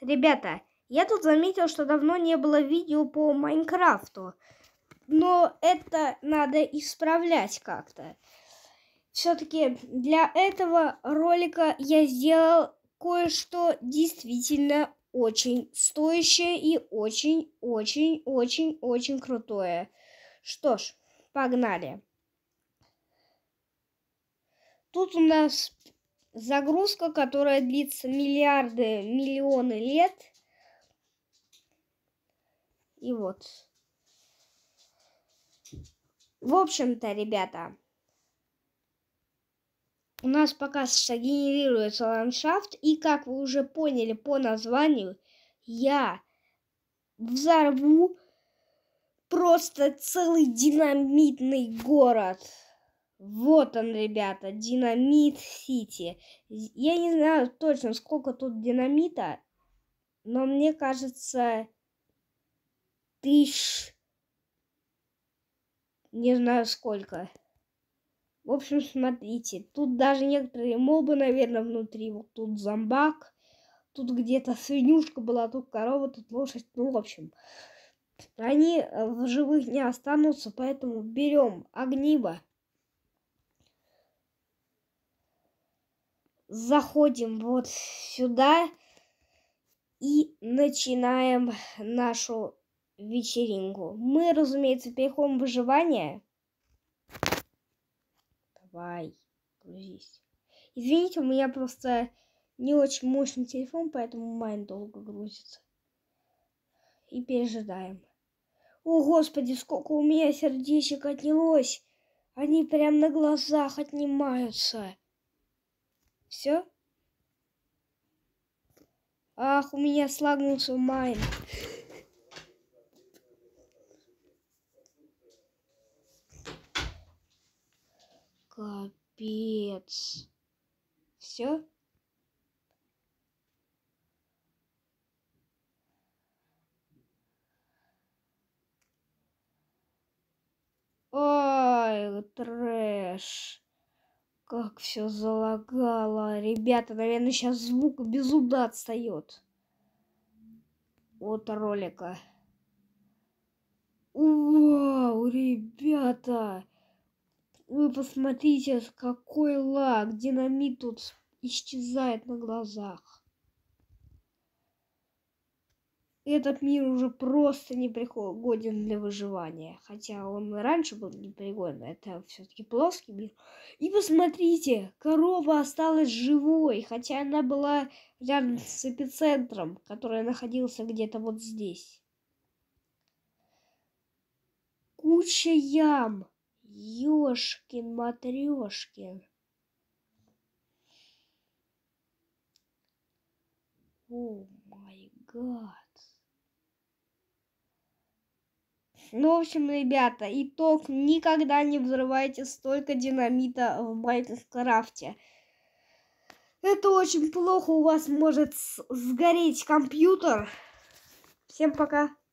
ребята! Я тут заметил, что давно не было видео по Майнкрафту. Но это надо исправлять как-то. Все-таки для этого ролика я сделал кое-что действительно очень стоящее и очень-очень-очень-очень крутое. Что ж, погнали. Тут у нас загрузка, которая длится миллиарды, миллионы лет. И вот. В общем-то, ребята, у нас пока что генерируется ландшафт, и как вы уже поняли по названию, я взорву просто целый динамитный город. Вот он, ребята, Динамит Сити. Я не знаю точно, сколько тут динамита, но мне кажется, тысяч... Не знаю сколько. В общем, смотрите, тут даже некоторые мобы, наверное, внутри. Вот тут зомбак, тут где-то свинюшка была, тут корова, тут лошадь. Ну, в общем, они э, в живых не останутся, поэтому берем огниво. заходим вот сюда и начинаем нашу вечеринку. Мы, разумеется, переходим в выживание. Давай, грузись. Извините, у меня просто не очень мощный телефон, поэтому майн долго грузится. И пережидаем. О, господи, сколько у меня сердечек отнялось. Они прям на глазах отнимаются. Все? Ах, у меня слагнулся майн. Капец. Все? Ой, трэш как все залагало. Ребята, наверное, сейчас звук без безумно отстает от ролика. Вау, ребята! Вы посмотрите, какой лаг. Динамит тут исчезает на глазах этот мир уже просто непригоден для выживания. Хотя он и раньше был непригоден, это все-таки плоский мир. И посмотрите, корова осталась живой, хотя она была рядом с эпицентром, который находился где-то вот здесь. Куча ям. Ёшкин, матрешкин. О май гад. Ну, в общем, ребята, итог. Никогда не взрывайте столько динамита в Майнкрафте. Это очень плохо. У вас может сгореть компьютер. Всем пока.